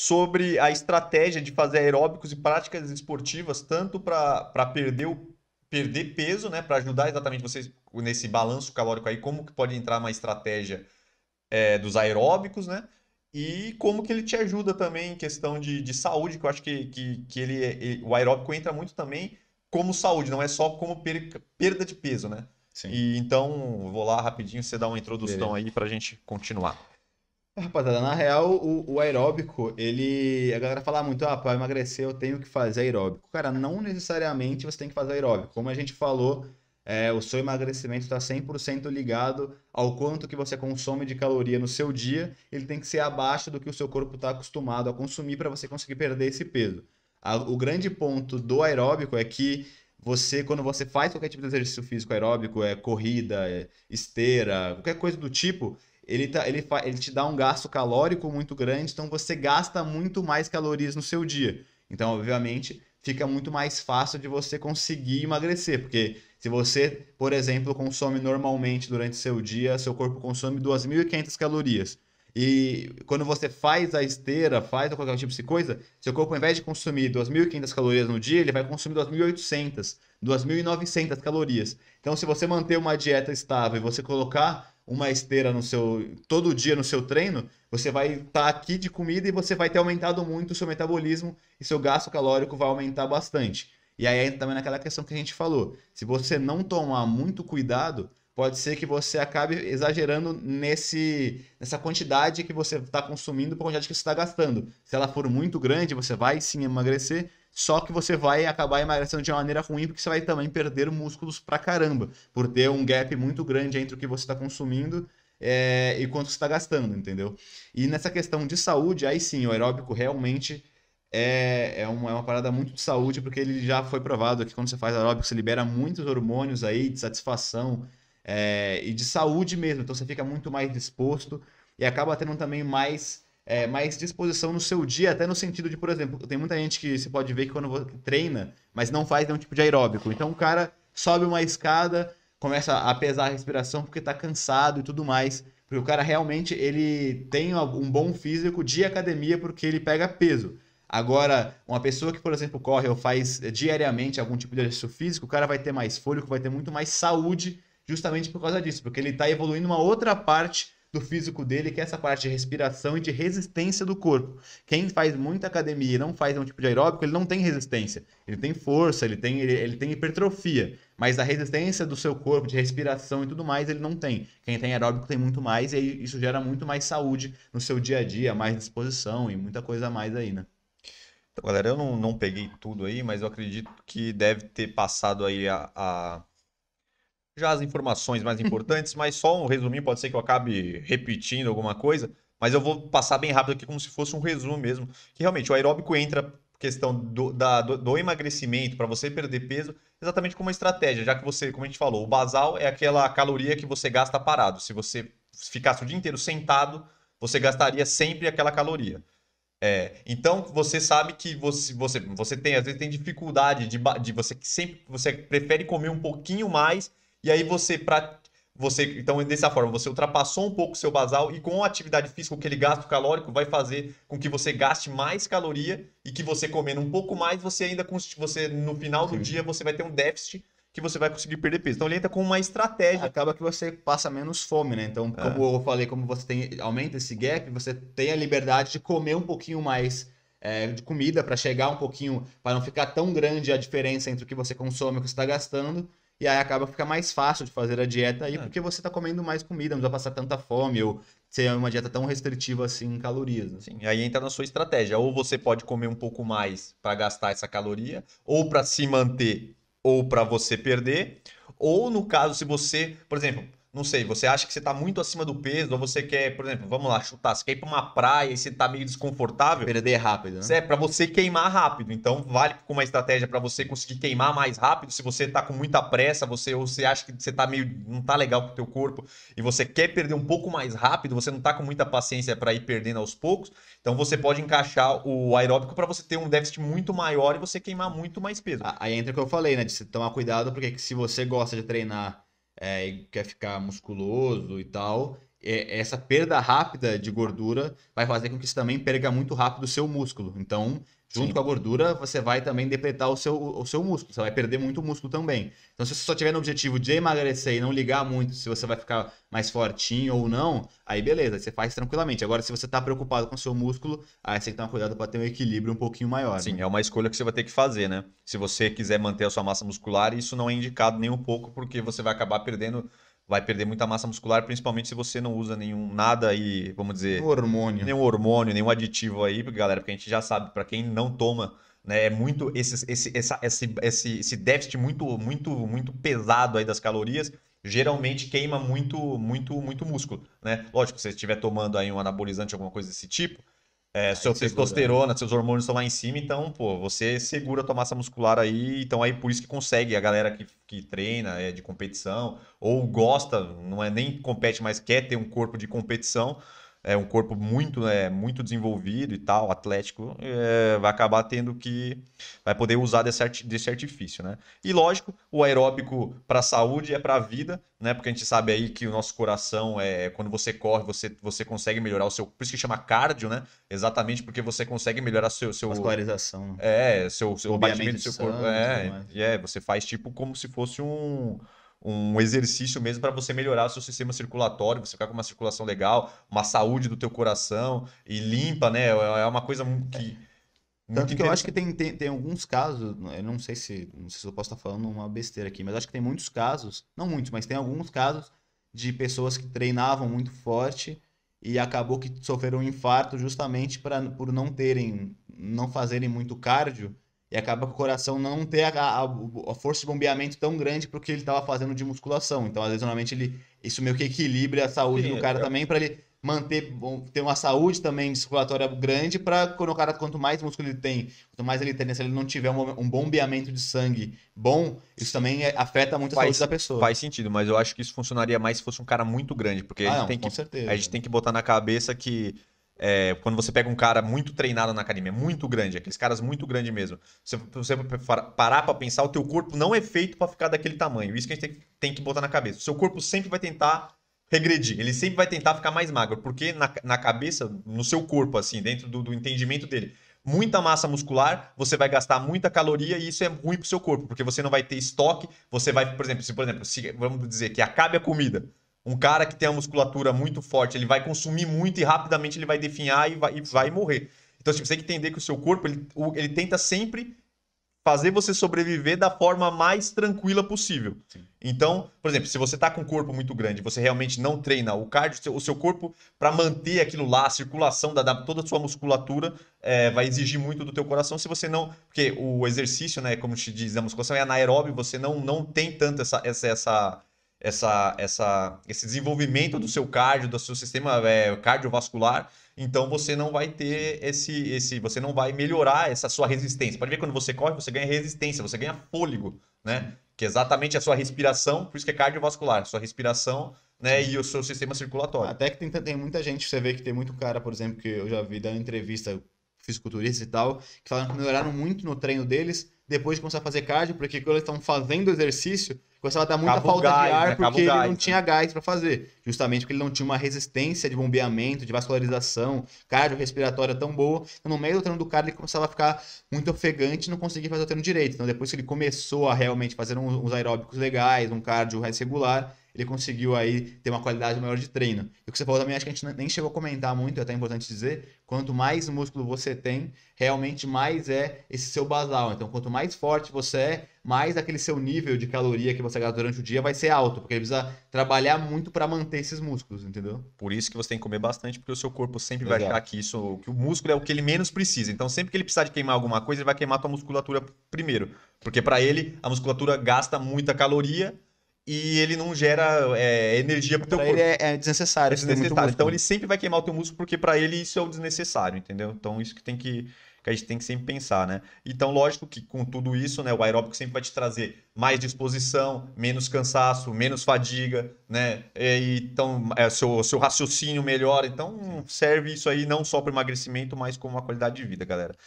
sobre a estratégia de fazer aeróbicos e práticas esportivas, tanto para perder, perder peso, né? Para ajudar exatamente vocês nesse balanço calórico aí, como que pode entrar uma estratégia é, dos aeróbicos, né? E como que ele te ajuda também em questão de, de saúde, que eu acho que, que, que ele, é, ele o aeróbico entra muito também como saúde, não é só como perda de peso, né? Sim. E, então, vou lá rapidinho, você dá uma introdução Beleza. aí para a gente continuar. Rapaziada, na real, o, o, aeróbico, ele. A galera fala muito, ah, pra emagrecer eu tenho que fazer aeróbico. Cara, não necessariamente você tem que fazer aeróbico. Como a gente falou, é, o seu emagrecimento está 100% ligado ao quanto que você consome de caloria no seu dia. Ele tem que ser abaixo do que o seu corpo está acostumado a consumir para você conseguir perder esse peso. A, o grande ponto do aeróbico é que você, quando você faz qualquer tipo de exercício físico aeróbico, é corrida, é esteira, qualquer coisa do tipo, ele, tá, ele, ele te dá um gasto calórico muito grande, então você gasta muito mais calorias no seu dia. Então, obviamente, fica muito mais fácil de você conseguir emagrecer, porque se você, por exemplo, consome normalmente durante seu dia, seu corpo consome 2.500 calorias. E quando você faz a esteira, faz qualquer tipo de coisa, seu corpo, ao invés de consumir 2.500 calorias no dia, ele vai consumir 2.800, 2.900 calorias. Então, se você manter uma dieta estável e você colocar uma esteira no seu todo dia no seu treino, você vai estar tá aqui de comida e você vai ter aumentado muito o seu metabolismo e seu gasto calórico vai aumentar bastante. E aí entra também naquela questão que a gente falou. Se você não tomar muito cuidado, pode ser que você acabe exagerando nesse, nessa quantidade que você está consumindo para a quantidade que você está gastando. Se ela for muito grande, você vai sim emagrecer só que você vai acabar emagrecendo de uma maneira ruim, porque você vai também perder músculos pra caramba, por ter um gap muito grande entre o que você está consumindo é, e quanto você está gastando, entendeu? E nessa questão de saúde, aí sim, o aeróbico realmente é, é, uma, é uma parada muito de saúde, porque ele já foi provado que quando você faz aeróbico, você libera muitos hormônios aí de satisfação é, e de saúde mesmo, então você fica muito mais disposto e acaba tendo também mais é, mais disposição no seu dia, até no sentido de, por exemplo, tem muita gente que você pode ver que quando treina, mas não faz nenhum tipo de aeróbico. Então o cara sobe uma escada, começa a pesar a respiração porque está cansado e tudo mais. Porque o cara realmente ele tem um bom físico de academia porque ele pega peso. Agora, uma pessoa que, por exemplo, corre ou faz diariamente algum tipo de exercício físico, o cara vai ter mais fôlego, vai ter muito mais saúde justamente por causa disso, porque ele está evoluindo uma outra parte do físico dele, que é essa parte de respiração e de resistência do corpo. Quem faz muita academia e não faz um tipo de aeróbico, ele não tem resistência. Ele tem força, ele tem, ele, ele tem hipertrofia, mas a resistência do seu corpo, de respiração e tudo mais, ele não tem. Quem tem aeróbico tem muito mais e isso gera muito mais saúde no seu dia a dia, mais disposição e muita coisa a mais aí, né? Então, galera, eu não, não peguei tudo aí, mas eu acredito que deve ter passado aí a... a já as informações mais importantes, mas só um resuminho, pode ser que eu acabe repetindo alguma coisa, mas eu vou passar bem rápido aqui como se fosse um resumo mesmo, que realmente o aeróbico entra questão do, da, do, do emagrecimento para você perder peso exatamente como uma estratégia, já que você, como a gente falou, o basal é aquela caloria que você gasta parado. Se você ficasse o dia inteiro sentado, você gastaria sempre aquela caloria. É, então você sabe que você, você, você tem, às vezes tem dificuldade de, de você que sempre você prefere comer um pouquinho mais e aí você, pra, você então dessa forma você ultrapassou um pouco o seu basal e com a atividade física com aquele gasto calórico vai fazer com que você gaste mais caloria e que você comendo um pouco mais você ainda você no final do Sim. dia você vai ter um déficit que você vai conseguir perder peso. Então ele entra com uma estratégia. Acaba que você passa menos fome, né? Então, é. como é. eu falei, como você tem aumenta esse gap, você tem a liberdade de comer um pouquinho mais é, de comida para chegar um pouquinho, para não ficar tão grande a diferença entre o que você consome e o que você está gastando. E aí acaba fica mais fácil de fazer a dieta aí, é. porque você está comendo mais comida, não vai passar tanta fome, ou ser uma dieta tão restritiva assim em calorias. Né? Sim, aí entra na sua estratégia. Ou você pode comer um pouco mais para gastar essa caloria, ou para se manter, ou para você perder. Ou no caso, se você, por exemplo, não sei, você acha que você está muito acima do peso, ou você quer, por exemplo, vamos lá, chutar, você quer ir para uma praia e você está meio desconfortável. Perder rápido, né? É, para você queimar rápido. Então, vale com uma estratégia para você conseguir queimar mais rápido. Se você está com muita pressa, você ou você acha que você tá meio. não tá legal pro teu corpo e você quer perder um pouco mais rápido, você não está com muita paciência para ir perdendo aos poucos. Então você pode encaixar o aeróbico para você ter um déficit muito maior e você queimar muito mais peso. Aí entra o que eu falei, né? De você tomar cuidado, porque se você gosta de treinar é, quer ficar musculoso e tal, é, essa perda rápida de gordura vai fazer com que você também perca muito rápido o seu músculo. Então, junto Sim. com a gordura, você vai também depletar o seu, o seu músculo. Você vai perder muito músculo também. Então, se você só tiver no objetivo de emagrecer e não ligar muito se você vai ficar mais fortinho ou não, aí beleza, você faz tranquilamente. Agora, se você está preocupado com o seu músculo, aí você tem que tomar cuidado para ter um equilíbrio um pouquinho maior. Sim, né? é uma escolha que você vai ter que fazer, né? Se você quiser manter a sua massa muscular, isso não é indicado nem um pouco, porque você vai acabar perdendo vai perder muita massa muscular, principalmente se você não usa nenhum nada aí, vamos dizer, nenhum hormônio, nenhum hormônio, nenhum aditivo aí, galera, porque a gente já sabe, para quem não toma, né, é muito esse, esse, essa, esse, esse, esse déficit muito, muito, muito pesado aí das calorias, geralmente queima muito, muito, muito músculo, né? Lógico, se você estiver tomando aí um anabolizante, alguma coisa desse tipo, é, testosterona, né? seus hormônios estão lá em cima, então, pô, você segura a tua massa muscular aí, então aí por isso que consegue a galera que, que treina, é de competição, ou gosta, não é nem compete, mas quer ter um corpo de competição, é um corpo muito, né, muito desenvolvido e tal, atlético, é, vai acabar tendo que. vai poder usar desse, art, desse artifício, né? E lógico, o aeróbico para a saúde é para a vida, né? Porque a gente sabe aí que o nosso coração, é quando você corre, você, você consegue melhorar o seu. Por isso que chama cardio, né? Exatamente porque você consegue melhorar seu. seu Vascularização. É, seu, seu o batimento do seu corpo. É, e é, você faz tipo como se fosse um um exercício mesmo para você melhorar o seu sistema circulatório, você ficar com uma circulação legal, uma saúde do teu coração e limpa, né? É, é uma coisa que... É. Muito Tanto que eu acho que tem, tem, tem alguns casos, eu não sei se não sei se eu posso estar tá falando uma besteira aqui, mas acho que tem muitos casos, não muitos, mas tem alguns casos de pessoas que treinavam muito forte e acabou que sofreram um infarto justamente pra, por não terem, não fazerem muito cardio e acaba com o coração não ter a, a, a força de bombeamento tão grande porque que ele estava fazendo de musculação. Então, às vezes, normalmente, ele, isso meio que equilibra a saúde Sim, do cara é. também para ele manter ter uma saúde também circulatória grande para quando o cara quanto mais músculo ele tem quanto mais ele tem se ele não tiver um, um bombeamento de sangue bom isso também é, afeta muito a saúde da pessoa faz sentido mas eu acho que isso funcionaria mais se fosse um cara muito grande porque ah, a, gente não, tem que, certeza. a gente tem que botar na cabeça que é, quando você pega um cara muito treinado na academia, muito grande, aqueles caras muito grande mesmo, se você parar para pensar, o teu corpo não é feito para ficar daquele tamanho. Isso que a gente tem, tem, que botar na cabeça. O seu corpo sempre vai tentar regredir, ele sempre vai tentar ficar mais magro, porque na, na cabeça, no seu corpo, assim, dentro do, do entendimento dele, muita massa muscular, você vai gastar muita caloria e isso é ruim para o seu corpo, porque você não vai ter estoque, você vai, por exemplo, se, por exemplo, se, vamos dizer que acabe a comida, um cara que tem a musculatura muito forte, ele vai consumir muito e rapidamente ele vai definhar e vai, e vai morrer. Então, assim, você tem que entender que o seu corpo, ele, ele tenta sempre fazer você sobreviver da forma mais tranquila possível. Sim. Então, por exemplo, se você está com um corpo muito grande, você realmente não treina o cardio, o seu corpo para manter aquilo lá, a circulação da, da toda a sua musculatura é, vai exigir muito do teu coração. Se você não, porque o exercício, né, como te diz, a musculação é anaeróbio, você não não tem tanto essa essa, essa essa, essa, esse desenvolvimento do seu cardio, do seu sistema é, cardiovascular, então você não vai ter esse, esse, você não vai melhorar essa sua resistência. Pode ver quando você corre, você ganha resistência, você ganha fôlego, né? Que é exatamente a sua respiração, por isso que é cardiovascular, sua respiração, né? E o seu sistema circulatório. Até que tem, tem muita gente, você vê que tem muito cara, por exemplo, que eu já vi dando entrevista, fisiculturistas e tal, que falaram que melhoraram muito no treino deles depois de começar a fazer cardio, porque quando eles estavam fazendo exercício, começava a dar muita falta gás, de ar né? porque ele gás, não né? tinha gás para fazer. Justamente porque ele não tinha uma resistência de bombeamento, de vascularização, cardiorrespiratória tão boa. Então, no meio do treino do cara, ele começava a ficar muito ofegante e não conseguia fazer o treino direito. Então, depois que ele começou a realmente fazer uns aeróbicos legais, um cardio mais regular, ele conseguiu aí ter uma qualidade maior de treino. E o que você falou também, acho que a gente nem chegou a comentar muito, é até importante dizer, quanto mais músculo você tem, realmente mais é esse seu basal. Então, quanto mais forte você é, mais aquele seu nível de caloria que você gasta durante o dia vai ser alto, porque ele precisa trabalhar muito para manter esses músculos, entendeu? Por isso que você tem que comer bastante, porque o seu corpo sempre Exato. vai achar que isso, que o músculo é o que ele menos precisa. Então, sempre que ele precisar de queimar alguma coisa, ele vai queimar a tua musculatura primeiro, porque para ele a musculatura gasta muita caloria e ele não gera é, energia pro teu pra corpo. Ele é, é desnecessário. É, assim, é desnecessário. Então ele sempre vai queimar o teu músculo, porque para ele isso é o desnecessário, entendeu? Então isso que tem que, que a gente tem que sempre pensar, né? Então, lógico que com tudo isso, né, o aeróbico sempre vai te trazer mais disposição, menos cansaço, menos fadiga, né? E, então, é, seu, seu raciocínio melhora. Então, serve isso aí não só para emagrecimento, mas como uma qualidade de vida, galera.